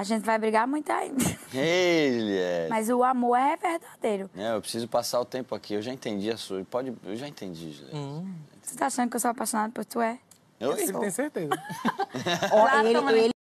A gente vai brigar muito ainda. Ele é. Mas o amor é verdadeiro. É, eu preciso passar o tempo aqui. Eu já entendi a sua. Pode, eu já entendi, Juliette. Hum. Você tá achando que eu sou apaixonada por tu é? Eu, eu então. tenho certeza. Ó, ele, né? ele...